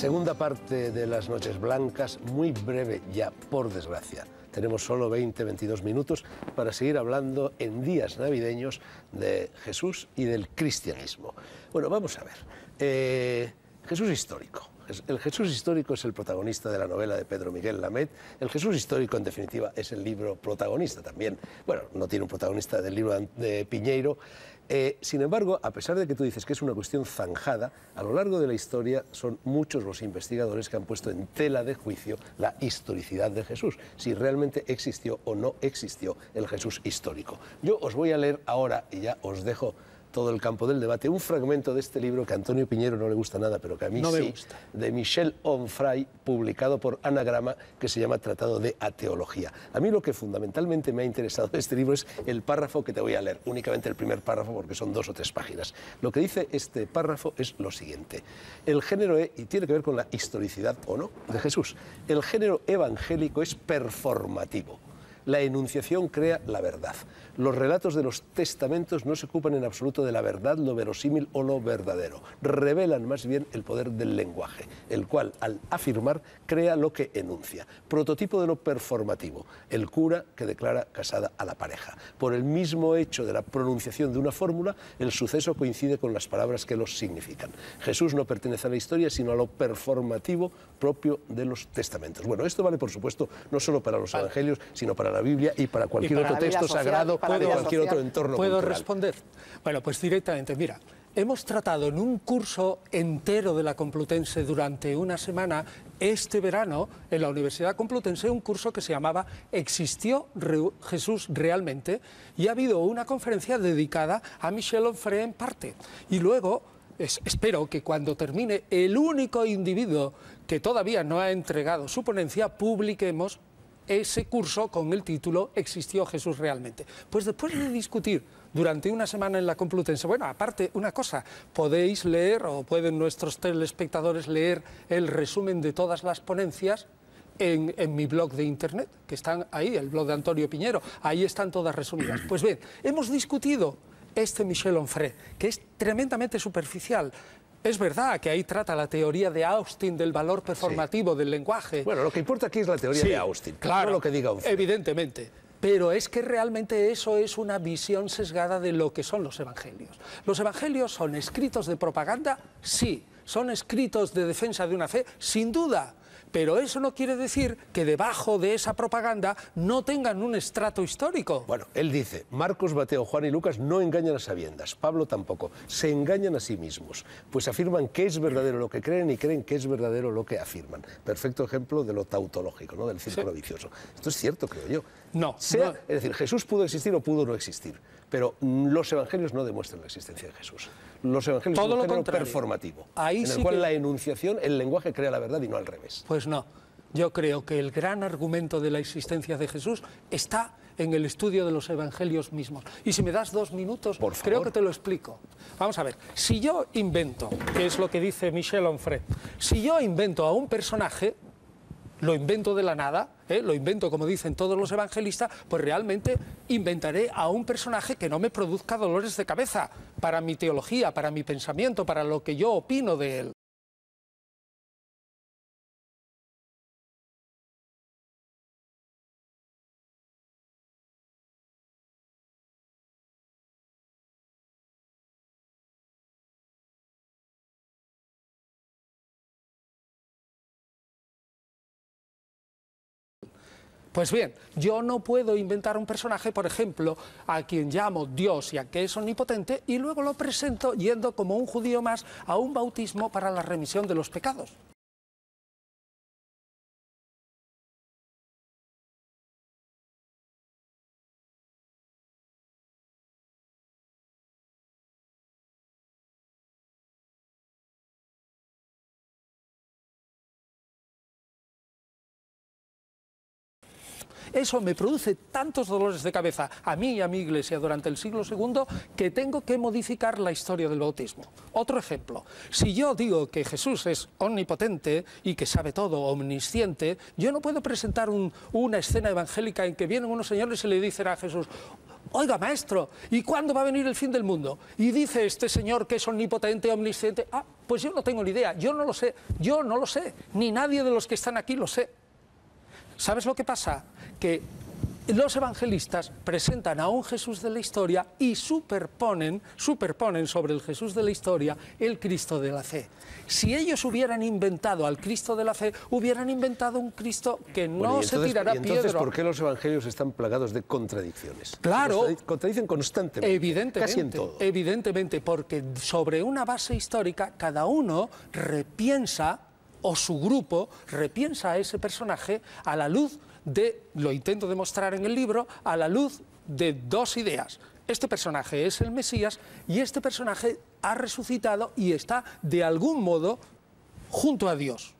Segunda parte de las Noches Blancas, muy breve ya, por desgracia. Tenemos solo 20, 22 minutos para seguir hablando en días navideños de Jesús y del cristianismo. Bueno, vamos a ver. Eh, Jesús histórico el Jesús histórico es el protagonista de la novela de Pedro Miguel Lamet. El Jesús histórico, en definitiva, es el libro protagonista también. Bueno, no tiene un protagonista del libro de Piñeiro. Eh, sin embargo, a pesar de que tú dices que es una cuestión zanjada, a lo largo de la historia son muchos los investigadores que han puesto en tela de juicio la historicidad de Jesús, si realmente existió o no existió el Jesús histórico. Yo os voy a leer ahora, y ya os dejo todo el campo del debate, un fragmento de este libro que a Antonio Piñero no le gusta nada, pero que a mí sí, de Michel Onfray, publicado por Anagrama, que se llama Tratado de Ateología. A mí lo que fundamentalmente me ha interesado de este libro es el párrafo que te voy a leer, únicamente el primer párrafo porque son dos o tres páginas. Lo que dice este párrafo es lo siguiente. El género, e, y tiene que ver con la historicidad o no de Jesús, el género evangélico es performativo la enunciación crea la verdad. Los relatos de los testamentos no se ocupan en absoluto de la verdad, lo verosímil o lo verdadero. Revelan más bien el poder del lenguaje, el cual, al afirmar, crea lo que enuncia. Prototipo de lo performativo, el cura que declara casada a la pareja. Por el mismo hecho de la pronunciación de una fórmula, el suceso coincide con las palabras que los significan. Jesús no pertenece a la historia, sino a lo performativo propio de los testamentos. Bueno, esto vale, por supuesto, no solo para los evangelios, sino para la Biblia y para cualquier otro texto sagrado, o de cualquier otro entorno. ¿Puedo responder? Bueno, pues directamente, mira, hemos tratado en un curso entero de la Complutense durante una semana, este verano, en la Universidad Complutense, un curso que se llamaba ¿Existió Jesús realmente? Y ha habido una conferencia dedicada a Michel Onfray en parte. Y luego espero que cuando termine el único individuo que todavía no ha entregado su ponencia, publiquemos ese curso con el título ¿Existió Jesús realmente? Pues después de discutir durante una semana en la Complutense. Bueno, aparte, una cosa, podéis leer o pueden nuestros telespectadores leer el resumen de todas las ponencias en, mi blog de internet, que están ahí, el blog de Antonio Piñero, ahí están todas resumidas. Pues bien, hemos discutido este Michel Onfray, que es tremendamente superficial, es verdad que ahí trata la teoría de Austin del valor performativo del lenguaje. Bueno, lo que importa aquí es la teoría de Austin, claro, no lo que diga Austin. Evidentemente. Pero es que realmente eso es una visión sesgada de lo que son los evangelios. Los evangelios son escritos de propaganda, sí. Son escritos de defensa de una fe, sin duda. Pero eso no quiere decir que debajo de esa propaganda no tengan un estrato histórico. Bueno, él dice, Marcos, Mateo, Juan y Lucas no engañan a sabiendas, Pablo tampoco, se engañan a sí mismos, pues afirman que es verdadero lo que creen y creen que es verdadero lo que afirman. Perfecto ejemplo de lo tautológico, ¿no? del círculo vicioso. Esto es cierto, creo yo. No, no. Es decir, Jesús pudo existir o pudo no existir pero los evangelios no demuestran la existencia de Jesús. Los evangelios son todo lo performativo, Ahí en el cual la enunciación, el lenguaje crea la verdad y no al revés. Pues no. Yo creo que el gran argumento de la existencia de Jesús está en el estudio de los evangelios mismos. Y si me das dos minutos, creo que te lo explico. Vamos a ver, si yo invento, que es lo que dice Michel Onfray, si yo invento a un personaje, lo invento de la nada, ¿eh? lo invento como dicen todos los evangelistas, pues realmente inventaré a un personaje que no me produzca dolores de cabeza para mi teología, para mi pensamiento, para lo que yo opino de él. Pues bien, yo no puedo inventar un personaje, por ejemplo, a quien llamo Dios y a que es omnipotente, y luego lo presento yendo como un judío más a un bautismo para la remisión de los pecados. Eso me produce tantos dolores de cabeza a mí y a mi iglesia durante el siglo II que tengo que modificar la historia del bautismo. Otro ejemplo, si yo digo que Jesús es omnipotente y que sabe todo, omnisciente, yo no puedo presentar una escena evangélica en que vienen unos señores y le dicen a Jesús, Oiga, maestro, ¿y cuándo va a venir el fin del mundo? Y dice este señor que es omnipotente, omnisciente. Ah, pues yo no tengo ni idea, yo no lo sé, yo no lo sé, ni nadie de los que están aquí lo sé. ¿Sabes lo que pasa? Que los evangelistas presentan a un Jesús de la historia y superponen, superponen sobre el Jesús de la historia el Cristo de la fe. Si ellos hubieran inventado al Cristo de la fe, hubieran inventado un Cristo que no se tirará y entonces, ¿Por qué los evangelios están plagados de contradicciones? Claro. Contradicen constantemente. Evidentemente. Casi en todo. Evidentemente, porque sobre una base histórica cada uno repiensa o su grupo repiensa a ese personaje a la luz de, lo intento demostrar en el libro, a la luz de dos ideas. Este personaje es el Mesías y este personaje ha resucitado y está de algún modo junto a Dios.